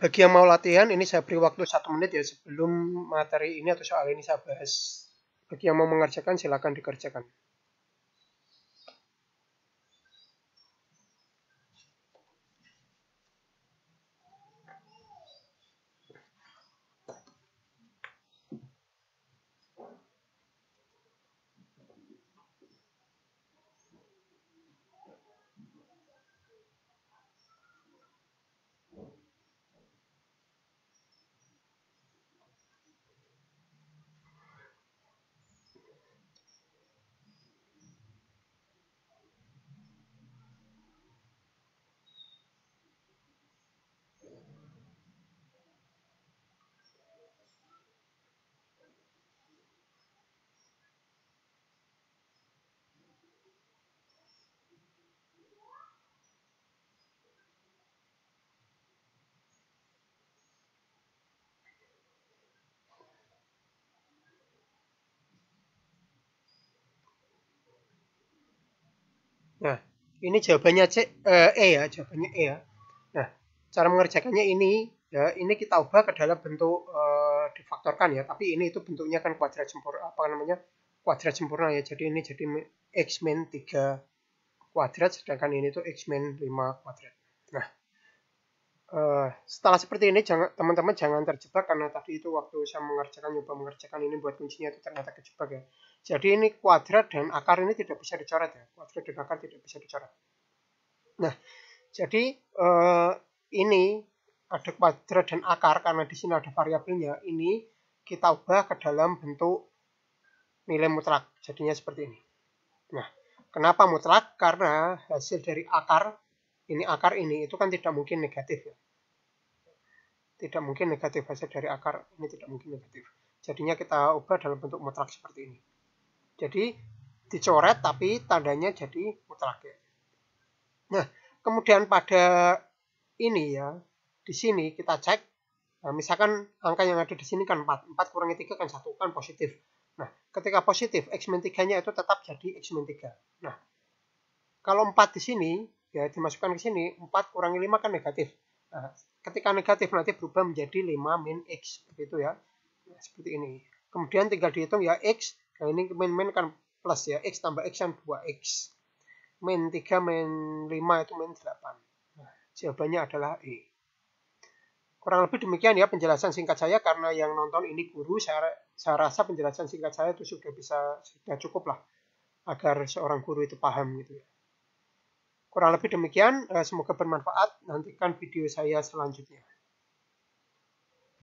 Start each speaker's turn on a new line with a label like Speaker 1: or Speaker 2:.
Speaker 1: bagi yang mau latihan ini saya beri waktu satu menit ya sebelum materi ini atau soal ini saya bahas bagi yang mau mengerjakan silakan dikerjakan Nah, ini jawabannya C, eh, E ya, jawabannya E ya. Nah, cara mengerjakannya ini, ya, ini kita ubah ke dalam bentuk eh, difaktorkan ya, tapi ini itu bentuknya kan kuadrat sempurna, apa namanya, kuadrat sempurna ya, jadi ini jadi X min 3 kuadrat, sedangkan ini itu X min 5 kuadrat. Nah, Uh, setelah seperti ini, jangan teman-teman jangan terjebak, karena tadi itu waktu saya mengerjakan, nyoba mengerjakan ini buat kuncinya itu ternyata kejebak ya. Jadi ini kuadrat dan akar ini tidak bisa dicoret ya. Kuadrat dan akar tidak bisa dicoret. Nah, jadi eh, ini ada kuadrat dan akar karena di sini ada variabelnya. Ini kita ubah ke dalam bentuk nilai mutlak. Jadinya seperti ini. Nah, kenapa mutlak? Karena hasil dari akar ini akar ini itu kan tidak mungkin negatif ya. Tidak mungkin negatif hasil dari akar ini tidak mungkin negatif. Jadinya kita ubah dalam bentuk mutlak seperti ini. Jadi dicoret tapi tandanya jadi mutlaknya. Nah, kemudian pada ini ya, di sini kita cek, nah, misalkan angka yang ada di sini kan 4, 4 kurangi 3 kan 1, kan positif. Nah, ketika positif, X min 3-nya itu tetap jadi X min 3. Nah, kalau 4 di sini, ya dimasukkan ke sini, 4 kurangi 5 kan negatif. Nah, ketika negatif nanti berubah menjadi 5 min X, begitu ya. Nah, seperti ini. Kemudian tinggal dihitung ya X Nah ini main-main kan plus ya, x tambah x yang 2x. Main 3, main 5 itu main 8. Nah, jawabannya adalah E. Kurang lebih demikian ya penjelasan singkat saya karena yang nonton ini guru, saya, saya rasa penjelasan singkat saya itu sudah bisa sudah cukup lah agar seorang guru itu paham gitu ya. Kurang lebih demikian, eh, semoga bermanfaat. Nantikan video saya selanjutnya.